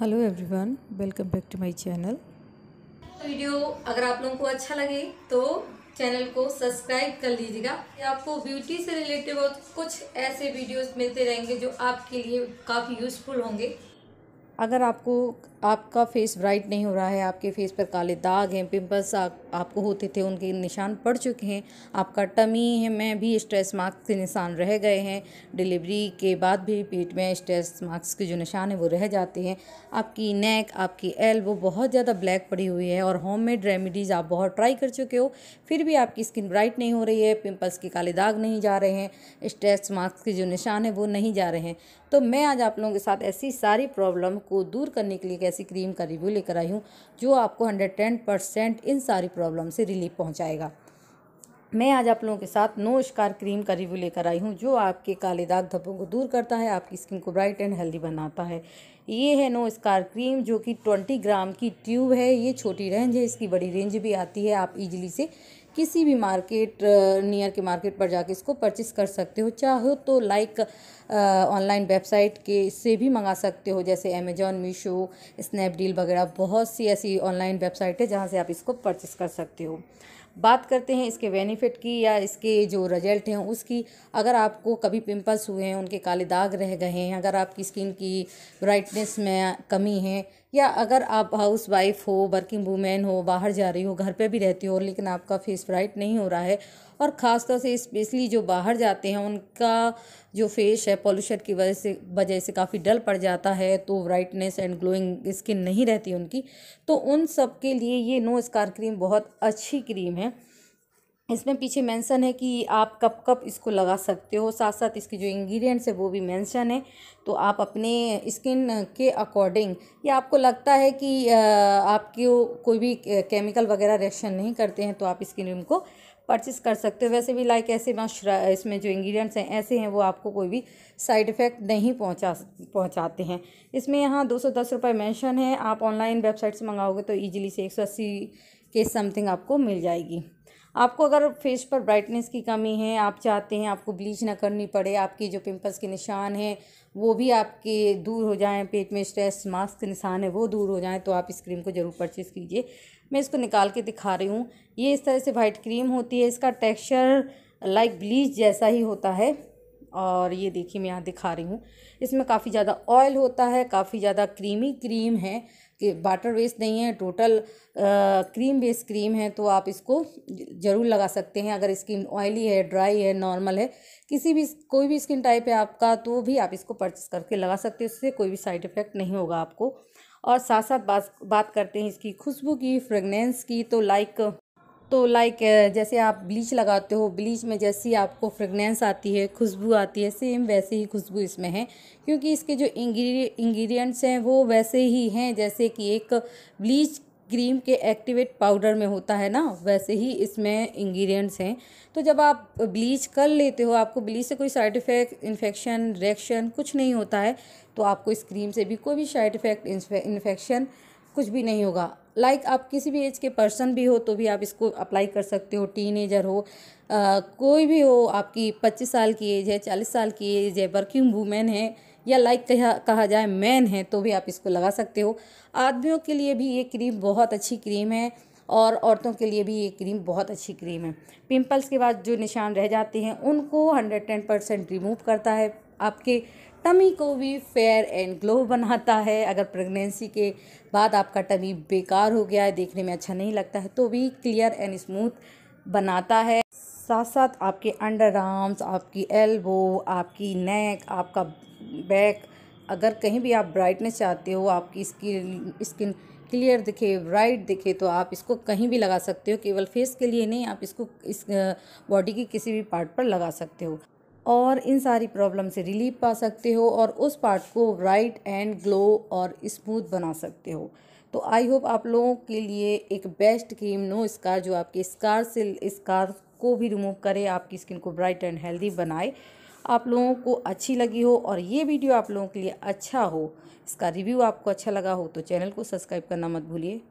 hello everyone welcome back to my channel video अगर आप लोगों को अच्छा लगे तो चैनल को सब्सक्राइब कर लीजिएगा आपको ब्यूटी से रिलेटेड और कुछ ऐसे वीडियोस मिलते रहेंगे जो आपके लिए काफ़ी यूज़फुल होंगे अगर आपको आपका फेस ब्राइट नहीं हो रहा है आपके फेस पर काले दाग हैं पिंपल्स आ, आपको होते थे उनके निशान पड़ चुके हैं आपका टमी है मैं भी स्ट्रेस मार्क्स के निशान रह गए हैं डिलीवरी के बाद भी पेट में स्ट्रेस मार्क्स के जो निशान हैं वो रह जाते हैं आपकी नेक आपकी एल वो बहुत ज़्यादा ब्लैक पड़ी हुई है और होम मेड रेमिडीज़ आप बहुत ट्राई कर चुके हो फिर भी आपकी स्किन ब्राइट नहीं हो रही है पिम्पल्स के काले दाग नहीं जा रहे हैं स्ट्रेस मार्क्स के जो निशान हैं वो नहीं जा रहे हैं तो मैं आज आप लोगों के साथ ऐसी सारी प्रॉब्लम को दूर करने के लिए ऐसी क्रीम का रिव्यू लेकर आई हूँ जो आपको हंड्रेड टेन परसेंट इन सारी प्रॉब्लम से रिलीफ पहुँचाएगा मैं आज आप लोगों के साथ नो स्कार क्रीम का रिव्यू लेकर आई हूँ जो आपके काले दाग धब्बों को दूर करता है आपकी स्किन को ब्राइट एंड हेल्दी बनाता है ये है नो स्कार क्रीम जो कि ट्वेंटी ग्राम की ट्यूब है ये छोटी रेंज है इसकी बड़ी रेंज भी आती है आप इजीली से किसी भी मार्केट नियर के मार्केट पर जाके इसको परचेस कर सकते हो चाहो तो लाइक ऑनलाइन वेबसाइट के से भी मंगा सकते हो जैसे अमेजोन मीशो स्नैपडील वगैरह बहुत सी ऐसी ऑनलाइन वेबसाइट है जहाँ से आप इसको परचेस कर सकते हो बात करते हैं इसके बेनिफिट की या इसके जो रिजल्ट हैं उसकी अगर आपको कभी पिंपल्स हुए हैं उनके काले दाग रह गए हैं अगर आपकी स्किन की ब्राइटनेस में कमी है या अगर आप हाउस वाइफ हो वर्किंग वूमेन हो बाहर जा रही हो घर पे भी रहती हो लेकिन आपका फेस ब्राइट नहीं हो रहा है और ख़ासतौर से स्पेशली जो बाहर जाते हैं उनका जो फेस है पॉल्यूशन की वजह से वजह से काफ़ी डल पड़ जाता है तो ब्राइटनेस एंड ग्लोइंग स्किन नहीं रहती उनकी तो उन सब के लिए ये नो स्कार क्रीम बहुत अच्छी क्रीम है इसमें पीछे मेंशन है कि आप कब कब इसको लगा सकते हो साथ साथ इसके जो इंग्रेडिएंट्स है वो भी मेंशन है तो आप अपने स्किन के अकॉर्डिंग या आपको लगता है कि आपके कोई भी केमिकल वगैरह रिएक्शन नहीं करते हैं तो आप इस क्रीम को परचेस कर सकते हो वैसे भी लाइक ऐसे मॉइस्चरा इसमें जो इंग्रेडिएंट्स हैं ऐसे हैं वो आपको कोई भी साइड इफ़ेक्ट नहीं पहुंचा पहुंचाते हैं इसमें यहाँ दो सौ दस रुपये मैंशन है आप ऑनलाइन वेबसाइट से मंगाओगे तो ईजिली से एक सौ अस्सी के समथिंग आपको मिल जाएगी आपको अगर फेस पर ब्राइटनेस की कमी है आप चाहते हैं आपको ब्लीच ना करनी पड़े आपकी जो पिंपल्स के निशान हैं वो भी आपके दूर हो जाएं पेट में स्ट्रेस मास्क के निशान है वो दूर हो जाएं तो आप इस क्रीम को ज़रूर परचेज़ कीजिए मैं इसको निकाल के दिखा रही हूँ ये इस तरह से वाइट क्रीम होती है इसका टेक्स्चर लाइक ब्लीच जैसा ही होता है और ये देखिए मैं यहाँ दिखा रही हूँ इसमें काफ़ी ज़्यादा ऑयल होता है काफ़ी ज़्यादा क्रीमी क्रीम है कि बाटर वेस्ट नहीं है टोटल क्रीम बेस्ड क्रीम है तो आप इसको ज़रूर लगा सकते हैं अगर स्किन ऑयली है ड्राई है नॉर्मल है किसी भी कोई भी स्किन टाइप है आपका तो भी आप इसको परचेस करके लगा सकते हैं इससे कोई भी साइड इफ़ेक्ट नहीं होगा आपको और साथ साथ बात बात करते हैं इसकी खुशबू की फ्रेगनेंस की तो लाइक तो लाइक जैसे आप ब्लीच लगाते हो ब्लीच में जैसी आपको फ्रेगनेंस आती है खुशबू आती है सेम वैसे ही खुशबू इसमें है क्योंकि इसके जो इंग्रेडिएंट्स हैं वो वैसे ही हैं जैसे कि एक ब्लीच क्रीम के एक्टिवेट पाउडर में होता है ना वैसे ही इसमें इंग्रेडिएंट्स हैं तो जब आप ब्लीच कर लेते हो आपको ब्लीच से कोई साइड इफ़ेक्ट इन्फेक्शन रिएक्शन कुछ नहीं होता है तो आपको इस क्रीम से भी कोई भी साइड इफ़ेक्ट इन्फेक्शन कुछ भी नहीं होगा लाइक like आप किसी भी एज के पर्सन भी हो तो भी आप इसको अप्लाई कर सकते हो टीनेजर हो आ, कोई भी हो आपकी पच्चीस साल की एज है चालीस साल की एज है वर्किंग वूमेन है या लाइक कहा कहा जाए मैन है तो भी आप इसको लगा सकते हो आदमियों के लिए भी ये क्रीम बहुत अच्छी क्रीम है और औरतों के लिए भी ये क्रीम बहुत अच्छी क्रीम है पिंपल्स के बाद जो निशान रह जाते हैं उनको हंड्रेड टेन परसेंट रिमूव करता है आपके टमी को भी फेयर एंड ग्लो बनाता है अगर प्रेगनेंसी के बाद आपका टमी बेकार हो गया है देखने में अच्छा नहीं लगता है तो भी क्लियर एंड स्मूथ बनाता है साथ साथ आपके अंडर आर्म्स आपकी एल्बो आपकी नेक आपका बैक अगर कहीं भी आप ब्राइटनेस चाहते हो आपकी स्किन स्किन क्लियर दिखे ब्राइट दिखे तो आप इसको कहीं भी लगा सकते हो केवल फेस के लिए नहीं आप इसको इस बॉडी के किसी भी पार्ट पर लगा सकते हो और इन सारी प्रॉब्लम से रिलीफ पा सकते हो और उस पार्ट को ब्राइट एंड ग्लो और स्मूथ बना सकते हो तो आई होप आप लोगों के लिए एक बेस्ट क्रीम नो स्कार जो आपके स्कार से स्कार को भी रिमूव करे आपकी स्किन को ब्राइट एंड हेल्दी बनाए आप लोगों को अच्छी लगी हो और ये वीडियो आप लोगों के लिए अच्छा हो इसका रिव्यू आपको अच्छा लगा हो तो चैनल को सब्सक्राइब करना मत भूलिए